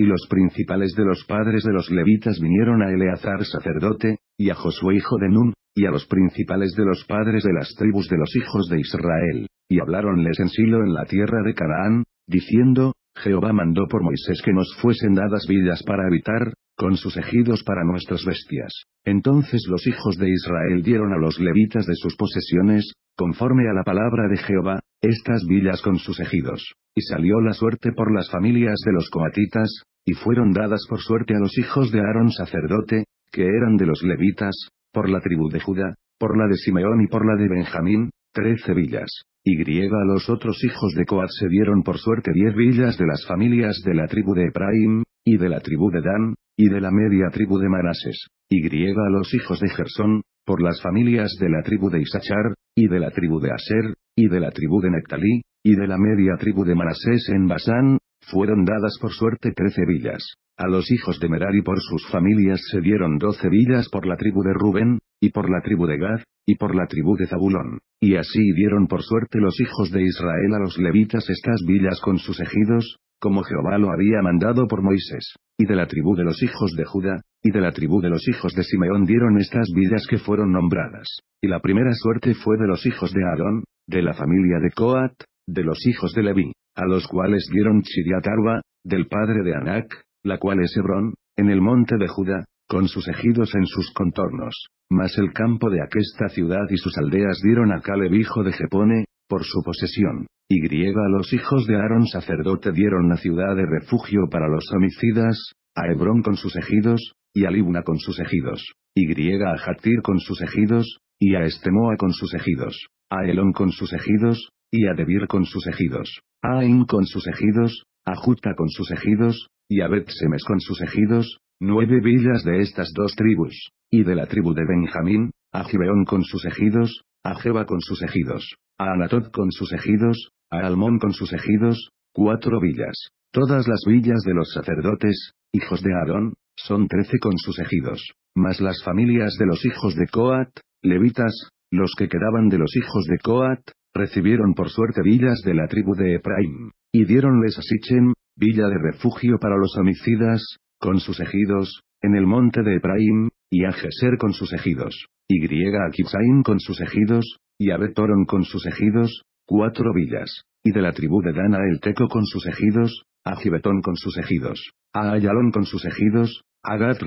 y los principales de los padres de los levitas vinieron a Eleazar sacerdote, y a Josué hijo de Nun, y a los principales de los padres de las tribus de los hijos de Israel, y habláronles en Silo en la tierra de Canaán, diciendo, Jehová mandó por Moisés que nos fuesen dadas villas para habitar, con sus ejidos para nuestras bestias. Entonces los hijos de Israel dieron a los levitas de sus posesiones, conforme a la palabra de Jehová, estas villas con sus ejidos. Y salió la suerte por las familias de los coatitas, y fueron dadas por suerte a los hijos de Aarón sacerdote, que eran de los levitas, por la tribu de Judá, por la de Simeón y por la de Benjamín, trece villas, y griega a los otros hijos de Coad se dieron por suerte diez villas de las familias de la tribu de Ephraim, y de la tribu de Dan, y de la media tribu de Manases, y griega a los hijos de Gersón, por las familias de la tribu de Isachar, y de la tribu de Aser, y de la tribu de Nectalí, y de la media tribu de Manasés en Basán, fueron dadas por suerte trece villas. A los hijos de Merari por sus familias se dieron doce villas por la tribu de Rubén, y por la tribu de Gad, y por la tribu de Zabulón. Y así dieron por suerte los hijos de Israel a los levitas estas villas con sus ejidos, como Jehová lo había mandado por Moisés. Y de la tribu de los hijos de Judá, y de la tribu de los hijos de Simeón dieron estas villas que fueron nombradas. Y la primera suerte fue de los hijos de Adón, de la familia de Coat, de los hijos de Leví, a los cuales dieron Chiriatarba, del padre de Anac, la cual es Hebrón, en el monte de Judá, con sus ejidos en sus contornos. Mas el campo de aquesta ciudad y sus aldeas dieron a Caleb hijo de Jepone, por su posesión. Y griega a los hijos de Aarón sacerdote dieron la ciudad de refugio para los homicidas, a Hebrón con sus ejidos, y a Libna con sus ejidos, y griega a Jatir con sus ejidos, y a Estemoa con sus ejidos, a Elón con sus ejidos, y a Debir con sus ejidos, a Ain con sus ejidos, a Juta con sus ejidos, y a Betsemes con sus ejidos, nueve villas de estas dos tribus, y de la tribu de Benjamín, a Gibeón con sus ejidos, a Jeba con sus ejidos, a Anatot con sus ejidos, a Almón con sus ejidos, cuatro villas. Todas las villas de los sacerdotes, hijos de Aarón, son trece con sus ejidos, mas las familias de los hijos de Coat, levitas, los que quedaban de los hijos de Coat, Recibieron por suerte villas de la tribu de Ephraim, Y diéronles a Sichem, villa de refugio para los homicidas, con sus ejidos, en el monte de Ephraim, y a Geser con sus ejidos, y griega a Kipsaim con sus ejidos, y a Betoron con sus ejidos, cuatro villas, y de la tribu de Dana el Teco con sus ejidos, a Gibetón con sus ejidos, a Ayalón con sus ejidos, a Gat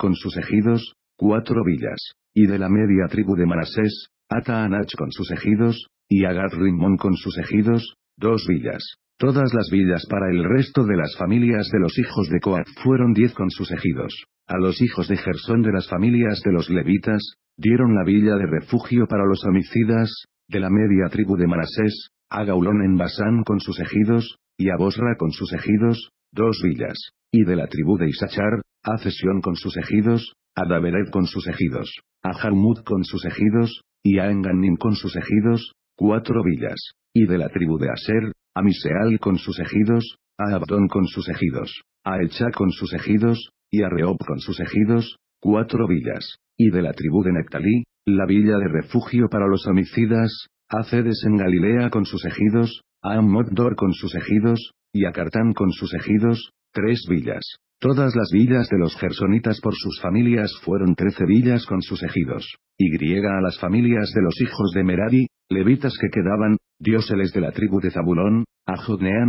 con sus ejidos, cuatro villas, y de la media tribu de Manasés, a Taanach con sus ejidos, y a Gad con sus ejidos, dos villas. Todas las villas para el resto de las familias de los hijos de Coat fueron diez con sus ejidos. A los hijos de Gersón de las familias de los levitas, dieron la villa de refugio para los homicidas, de la media tribu de Manasés, a Gaulón en Basán con sus ejidos, y a Bosra con sus ejidos, dos villas, y de la tribu de Isachar, a Cesión con sus ejidos, a Daveret con sus ejidos, a Jarmud con sus ejidos, y a Enganim con sus ejidos, cuatro villas, y de la tribu de Aser, a Miseal con sus ejidos, a Abdón con sus ejidos, a Elcha con sus ejidos, y a Reob con sus ejidos, cuatro villas, y de la tribu de Nectalí, la villa de refugio para los homicidas, a Cedes en Galilea con sus ejidos, a Amodor con sus ejidos, y a Cartán con sus ejidos, tres villas. Todas las villas de los gersonitas por sus familias fueron trece villas con sus ejidos, y griega a las familias de los hijos de Merari, levitas que quedaban, dióseles de la tribu de Zabulón, a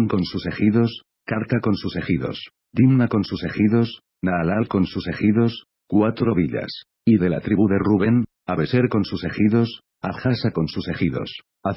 con sus ejidos, Carta con sus ejidos, Dimna con sus ejidos, Naalal con sus ejidos, cuatro villas, y de la tribu de Rubén, a con sus ejidos, a con sus ejidos, a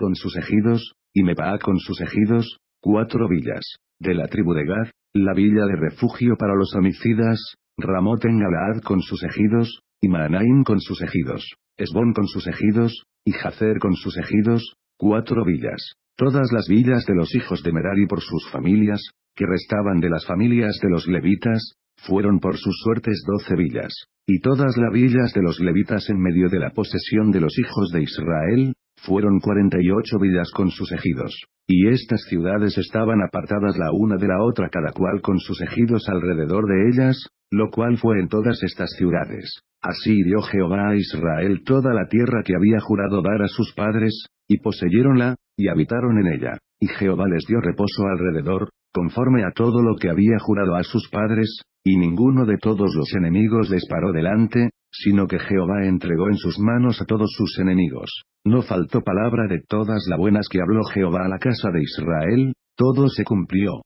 con sus ejidos, y Mepaá con sus ejidos, cuatro villas, de la tribu de Gad, la villa de refugio para los homicidas, Ramot en Galaad con sus ejidos, y Maanaim con sus ejidos, Esbón con sus ejidos, y Jacer con sus ejidos, cuatro villas, todas las villas de los hijos de Merari por sus familias, que restaban de las familias de los levitas, fueron por sus suertes doce villas, y todas las villas de los levitas en medio de la posesión de los hijos de Israel, fueron cuarenta y ocho villas con sus ejidos, y estas ciudades estaban apartadas la una de la otra cada cual con sus ejidos alrededor de ellas, lo cual fue en todas estas ciudades, Así dio Jehová a Israel toda la tierra que había jurado dar a sus padres, y poseyéronla, y habitaron en ella, y Jehová les dio reposo alrededor, conforme a todo lo que había jurado a sus padres, y ninguno de todos los enemigos les paró delante, sino que Jehová entregó en sus manos a todos sus enemigos. No faltó palabra de todas las buenas que habló Jehová a la casa de Israel, todo se cumplió.